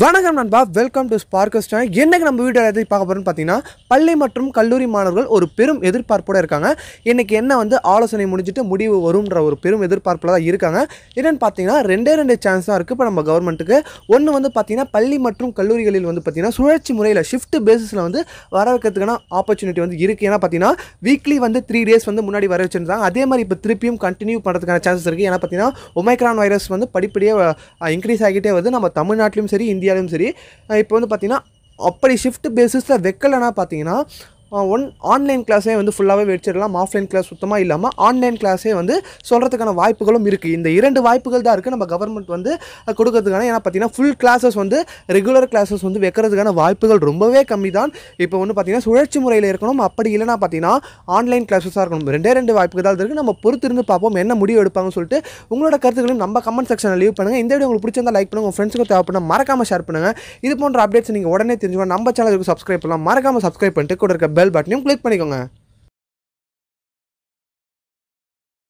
வணக்கம் நண்பா welcome to ஸ்பார்க்கஸ் என்னைக்கு நம்ம வீடியோ எதை பார்க்க போகிறோம்னு பார்த்தீங்கன்னா பள்ளி மற்றும் கல்லூரி மாணவர்கள் ஒரு பெரும் எதிர்பார்ப்போடு இருக்காங்க இன்றைக்கி என்ன வந்து ஆலோசனை முடிஞ்சுட்டு முடிவு வரும்ன்ற ஒரு பெரும் எதிர்பார்ப்பில் தான் இருக்காங்க என்னென்னு பார்த்தீங்கன்னா ரெண்டே ரெண்டு சான்ஸ் தான் இருக்குது இப்போ நம்ம கவர்மெண்ட்டுக்கு ஒன்று வந்து பார்த்தீங்கன்னா பள்ளி மற்றும் கல்லூரிகளில் வந்து பார்த்தீங்கன்னா சுழற்சி முறையில் ஷிஃப்ட் பேசிஸில் வந்து வர வைக்கிறதுக்கான ஆப்பர்ச்சுனிட்டி வந்து இருக்குது ஏன்னா பார்த்தீங்கன்னா வீக்லி வந்து த்ரீ டேஸ் வந்து முன்னாடி வர வச்சுருந்தாங்க அதே மாதிரி இப்போ திருப்பியும் கண்டினியூ பண்ணுறதுக்கான சான்சஸ் இருக்குது ஏன்னா பார்த்தீங்கன்னா ஒமைக்ரான் வைரஸ் வந்து படிப்படியாக இன்க்ரீஸ் ஆகிட்டே வந்து நம்ம தமிழ்நாட்டிலும் சரி இந்தியா இந்தியாலையும் சரி இப்போ வந்து பார்த்தீங்கன்னா அப்படி ஷிஃப்ட் பேசிஸில் வைக்கலைன்னா பார்த்தீங்கன்னா ஒன் ஆன்லைன் கிளாஸே வந்து ஃபுல்லாகவே வச்சிடலாம் ஆஃப்லைன் கிளாஸ் சுத்தமாக இல்லாமல் ஆன்லைன் கிளாஸே வந்து சொல்கிறதுக்கான வாய்ப்புகளும் இருக்குது இந்த இரண்டு வாய்ப்புகள் தான் இருக்குது நம்ம கவர்மெண்ட் வந்து கொடுக்கறதுக்கான ஏன்னா பார்த்தீங்கன்னா ஃபுல் கிளாஸஸ் வந்து ரெகுலர் கிளாஸஸ் வந்து வைக்கிறதுக்கான வாய்ப்புகள் ரொம்பவே கம்மி தான் இப்போ வந்து பார்த்திங்கன்னா சுழற்சி முறையில் இருக்கணும் அப்படி இல்லைனா பார்த்தீங்கன்னா ஆன்லைன் கிளாஸஸாக இருக்கணும் ரெண்டே ரெண்டு வாய்ப்புகள் தான் இருக்குது நம்ம பொறுத்திருந்து பார்ப்போம் என்ன முடிவு எடுப்பாங்கன்னு சொல்லிட்டு உங்களோட கருத்துக்களையும் நம்ம கமெண்ட் செக்ஷனில் லீவ் பண்ணுங்கள் இந்த வீடியோ உங்களுக்கு பிடிச்சிருந்தா லைக் பண்ணுங்கள் உங்கள் ஃப்ரெண்ட்ஸுக்கு தேவைப்படணும் மறக்காமல் ஷேர் பண்ணுங்கள் இது போன்ற அப்டேட்ஸ் நீங்கள் உடனே தெரிஞ்சுக்கணும் நம்ம சேனலுக்கு சப்ஸ்கிரைப் பண்ணலாம் மறக்காமல் சப்ஸ்கிரைப் பண்ணிட்டு கூட இருக்க bell button, yung click பண்ணிக்கோங்க